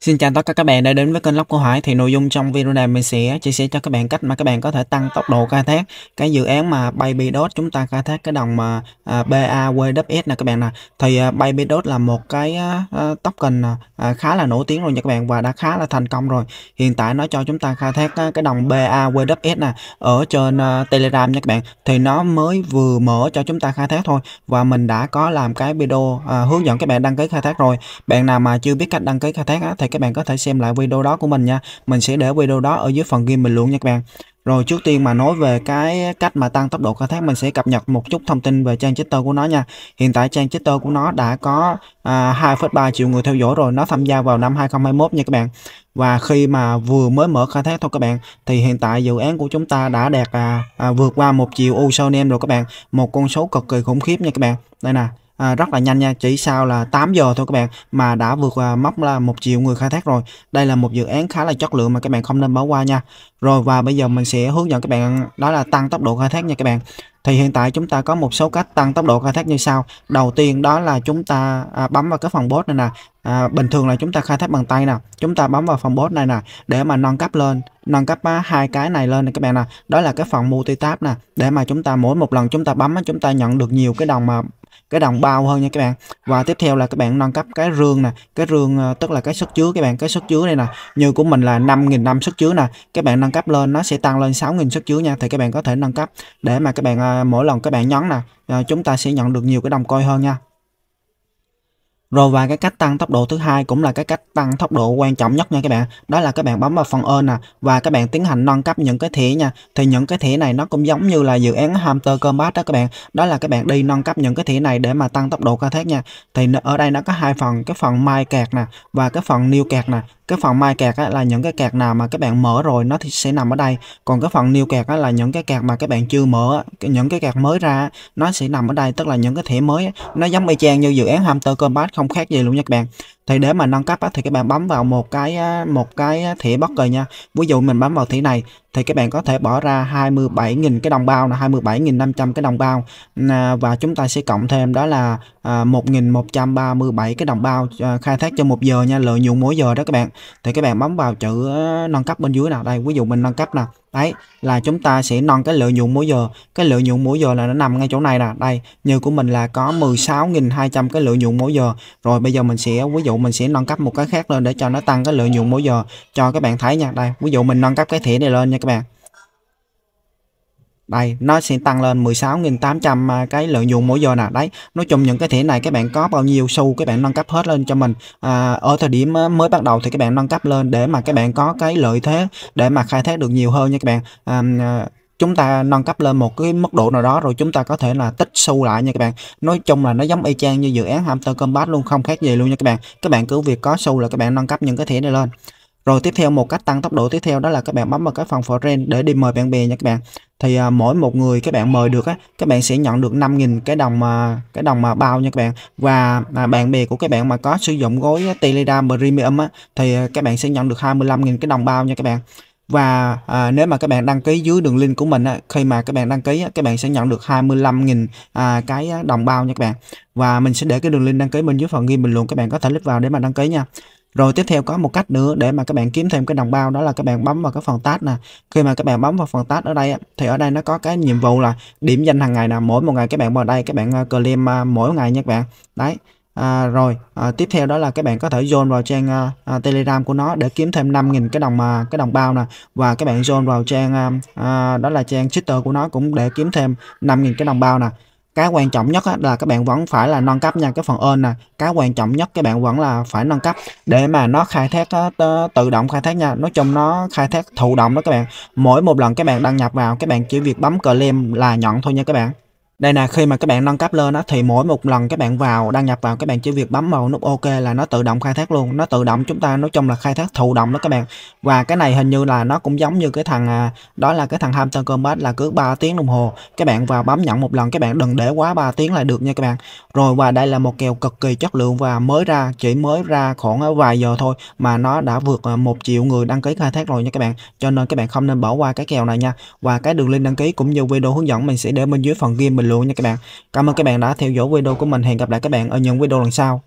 Xin chào tất cả các bạn đã đến với kênh Lóc câu hỏi thì nội dung trong video này mình sẽ chia sẻ cho các bạn cách mà các bạn có thể tăng tốc độ khai thác cái dự án mà Babydot chúng ta khai thác cái đồng mà à, BAWS nè các bạn nè thì à, Babydot là một cái à, à, token khá là nổi tiếng rồi nha các bạn và đã khá là thành công rồi hiện tại nó cho chúng ta khai thác cái đồng BAWS nè ở trên Telegram nha các bạn thì nó mới vừa mở cho chúng ta khai thác thôi và mình đã có làm cái video hướng dẫn các bạn đăng ký khai thác rồi bạn nào mà chưa biết cách đăng ký khai thác thì thì các bạn có thể xem lại video đó của mình nha mình sẽ để video đó ở dưới phần game mình luôn nha các bạn rồi trước tiên mà nói về cái cách mà tăng tốc độ khai thác mình sẽ cập nhật một chút thông tin về trang Twitter của nó nha. Hiện tại trang Twitter của nó đã có à, 2,3 triệu người theo dõi rồi, nó tham gia vào năm 2021 nha các bạn. Và khi mà vừa mới mở khai thác thôi các bạn thì hiện tại dự án của chúng ta đã đạt à, à, vượt qua 1 triệu username rồi các bạn, một con số cực kỳ khủng khiếp nha các bạn. Đây nè à, rất là nhanh nha chỉ sau là 8 giờ thôi các bạn mà đã vượt à, mốc là một triệu người khai thác rồi đây là một dự án khá là chất lượng mà các bạn không nên bỏ qua nha rồi và bây giờ mình sẽ hướng dẫn các bạn đó là tăng tốc độ khai thác nha các bạn thì hiện tại chúng ta có một số cách tăng tốc độ khai thác như sau đầu tiên đó là chúng ta à, bấm vào cái phần bot này nè à, bình thường là chúng ta khai thác bằng tay nè chúng ta bấm vào phần bot này nè để mà nâng cấp lên nâng cấp à, hai cái này lên nè các bạn nè đó là cái phần multi tab nè để mà chúng ta mỗi một lần chúng ta bấm chúng ta nhận được nhiều cái đồng mà cái đồng bao hơn nha các bạn và tiếp theo là các bạn nâng cấp cái rương nè cái rương ờ, tức là cái sức chứa các bạn cái sức chứa đây nè như của mình là 5.000 năm sức chứa nè các bạn nâng cấp lên nó sẽ tăng lên 6.000 sức chứa nha thì các bạn có thể nâng cấp để mà các bạn ờ, mỗi lần các bạn nhấn nè ờ, chúng ta sẽ nhận được nhiều cái đồng coi hơn nha rồi và cái cách tăng tốc độ thứ hai cũng là cái cách tăng tốc độ quan trọng nhất nha các bạn. Đó là các bạn bấm vào phần earn nè và các bạn tiến hành nâng cấp những cái thẻ nha. Thì những cái thẻ này nó cũng giống như là dự án Hamster Combat đó các bạn. Đó là các bạn đi nâng cấp những cái thẻ này để mà tăng tốc độ khai thác nha. Thì ở đây nó có hai phần, cái phần mai kẹt nè và cái phần new kẹt nè cái phần mai kẹt là những cái kẹt nào mà các bạn mở rồi nó thì sẽ nằm ở đây còn cái phần new kẹt là những cái kẹt mà các bạn chưa mở những cái kẹt mới ra nó sẽ nằm ở đây tức là những cái thẻ mới nó giống y chang như dự án Hamster Combat không khác gì luôn nha các bạn thì để mà nâng cấp á, thì các bạn bấm vào một cái một cái thẻ Poker nha ví dụ mình bấm vào thẻ này thì các bạn có thể bỏ ra 27.000 cái đồng bao là 27.500 cái đồng bao và chúng ta sẽ cộng thêm đó là 1.137 à, cái đồng bao à, khai thác cho một giờ nha lợi nhuận mỗi giờ đó các bạn thì các bạn bấm vào chữ nâng cấp bên dưới nào đây ví dụ mình nâng cấp nào đấy là chúng ta sẽ nâng cái lợi nhuận mỗi giờ cái lợi nhuận mỗi giờ là nó nằm ngay chỗ này nè đây như của mình là có 16.200 cái lợi nhuận mỗi giờ rồi bây giờ mình sẽ ví dụ mình sẽ nâng cấp một cái khác lên để cho nó tăng cái lợi nhuận mỗi giờ cho các bạn thấy nha đây ví dụ mình nâng cấp cái thẻ này lên nha các bạn đây nó sẽ tăng lên 16.800 à, cái lợi nhuận mỗi giờ nè đấy nói chung những cái thẻ này các bạn có bao nhiêu xu các bạn nâng cấp hết lên cho mình à, ở thời điểm à, mới bắt đầu thì các bạn nâng cấp lên để mà các bạn có cái lợi thế để mà khai thác được nhiều hơn nha các bạn à, à, chúng ta nâng cấp lên một cái mức độ nào đó rồi chúng ta có thể là tích xu lại nha các bạn nói chung là nó giống y chang như dự án Hamster Combat luôn không khác gì luôn nha các bạn các bạn cứ việc có xu là các bạn nâng cấp những cái thẻ này lên rồi tiếp theo một cách tăng tốc độ tiếp theo đó là các bạn bấm vào cái phần friend để đi mời bạn bè nha các bạn. Thì à, mỗi một người các bạn mời được á, các bạn sẽ nhận được 5.000 cái đồng mà cái đồng mà bao nha các bạn. Và à, bạn bè của các bạn mà có sử dụng gói Telegram Premium á thì à, các bạn sẽ nhận được 25.000 cái đồng bao nha các bạn và à, nếu mà các bạn đăng ký dưới đường link của mình á, khi mà các bạn đăng ký á, các bạn sẽ nhận được 25.000 à, cái à, đồng bao nha các bạn và mình sẽ để cái đường link đăng ký bên dưới phần ghi bình luận các bạn có thể click vào để mà đăng ký nha rồi tiếp theo có một cách nữa để mà các bạn kiếm thêm cái đồng bao đó là các bạn bấm vào cái phần tag nè khi mà các bạn bấm vào phần tag ở đây thì ở đây nó có cái nhiệm vụ là điểm danh hàng ngày là mỗi một ngày các bạn vào đây các bạn ờ, claim ờ, mỗi ngày nha các bạn đấy À, rồi à, tiếp theo đó là các bạn có thể join vào trang à, Telegram của nó để kiếm thêm 5.000 cái đồng à, cái đồng bao nè và các bạn join vào trang à, đó là trang Twitter của nó cũng để kiếm thêm 5.000 cái đồng bao nè cái quan trọng nhất là các bạn vẫn phải là nâng cấp nha cái phần ơn nè cái quan trọng nhất các bạn vẫn là phải nâng cấp để mà nó khai thác tự động khai thác nha nói chung nó khai thác thụ động đó các bạn mỗi một lần các bạn đăng nhập vào các bạn chỉ việc bấm claim là nhận thôi nha các bạn đây là khi mà các bạn nâng cấp lên đó thì mỗi một lần các bạn vào đăng nhập vào các bạn chỉ việc bấm vào nút ok là nó tự động khai thác luôn nó tự động chúng ta nói chung là khai thác thụ động đó các bạn và cái này hình như là nó cũng giống như cái thằng à, đó là cái thằng Hampton Combat là cứ 3 tiếng đồng hồ các bạn vào bấm nhận một lần các bạn đừng để quá 3 tiếng là được nha các bạn rồi và đây là một kèo cực kỳ chất lượng và mới ra chỉ mới ra khoảng à, vài giờ thôi mà nó đã vượt à, một triệu người đăng ký khai thác rồi nha các bạn cho nên các bạn không nên bỏ qua cái kèo này nha và cái đường link đăng ký cũng như video hướng dẫn mình sẽ để bên dưới phần game mình luôn nha các bạn. Cảm ơn các bạn đã theo dõi video của mình. Hẹn gặp lại các bạn ở những video lần sau.